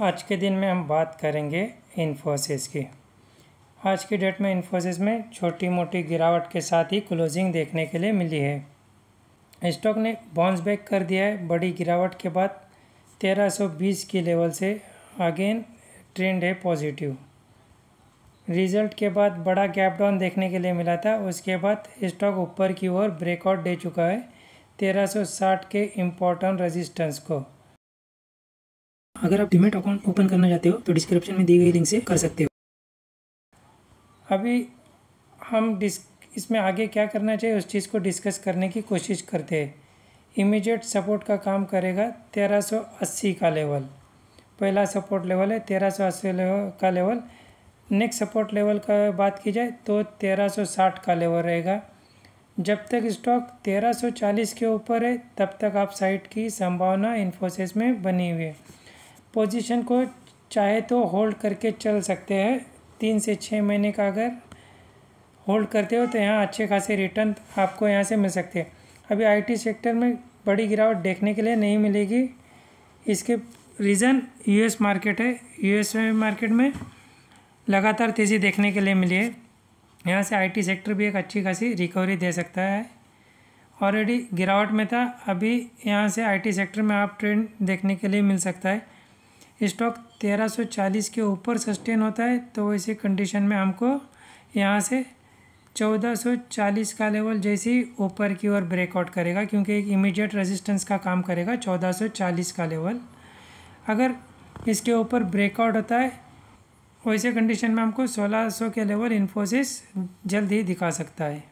आज के दिन में हम बात करेंगे इन्फोसिस की आज के डेट में इन्फोसिस में छोटी मोटी गिरावट के साथ ही क्लोजिंग देखने के लिए मिली है स्टॉक ने बाउंस बैक कर दिया है बड़ी गिरावट के बाद 1320 की लेवल से अगेन ट्रेंड है पॉजिटिव रिजल्ट के बाद बड़ा गैप डाउन देखने के लिए मिला था उसके बाद स्टॉक ऊपर की ओर ब्रेकआउट दे चुका है 1360 के इम्पोर्टेंट रेजिस्टेंस को अगर आप डिमेट अकाउंट ओपन करना चाहते हो तो डिस्क्रिप्शन में दी गई लिंक से कर सकते हो अभी हम डिस इसमें आगे क्या करना चाहिए उस चीज़ को डिस्कस करने की कोशिश करते हैं इमीडिएट सपोर्ट का काम करेगा 1380 का लेवल पहला सपोर्ट लेवल है 1380 लेवल का लेवल नेक्स्ट सपोर्ट लेवल का बात की जाए तो 1360 का लेवल रहेगा जब तक स्टॉक 1340 के ऊपर है तब तक आप साइट की संभावना इन्फोसिस में बनी हुई है पोजीशन को चाहे तो होल्ड करके चल सकते हैं तीन से छः महीने का अगर होल्ड करते हो तो यहाँ अच्छे खासे रिटर्न आपको यहाँ से मिल सकते हैं अभी आईटी सेक्टर में बड़ी गिरावट देखने के लिए नहीं मिलेगी इसके रीज़न यूएस मार्केट है यूएस मार्केट में लगातार तेज़ी देखने के लिए मिली है यहाँ से आईटी सेक्टर भी एक अच्छी खासी रिकवरी दे सकता है ऑलरेडी गिरावट में था अभी यहाँ से आईटी सेक्टर में आप ट्रेंड देखने के लिए मिल सकता है स्टॉक 1340 के ऊपर सस्टेन होता है तो वैसे कंडीशन में हमको यहाँ से 1440 का लेवल जैसे ही ऊपर की ओर ब्रेकआउट करेगा क्योंकि एक इमीडिएट रेजिस्टेंस का काम करेगा 1440 का लेवल अगर इसके ऊपर ब्रेकआउट होता है वैसे कंडीशन में हमको 1600 के लेवल इन्फोसिस जल्द ही दिखा सकता है